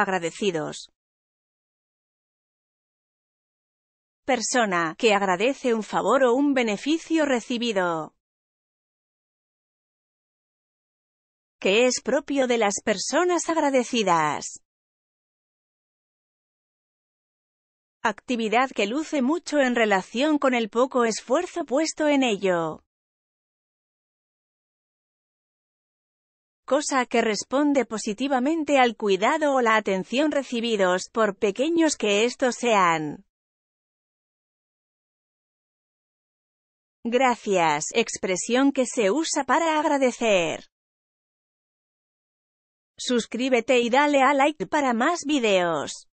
agradecidos. Persona que agradece un favor o un beneficio recibido. Que es propio de las personas agradecidas. Actividad que luce mucho en relación con el poco esfuerzo puesto en ello. cosa que responde positivamente al cuidado o la atención recibidos, por pequeños que estos sean. Gracias, expresión que se usa para agradecer. Suscríbete y dale a like para más videos.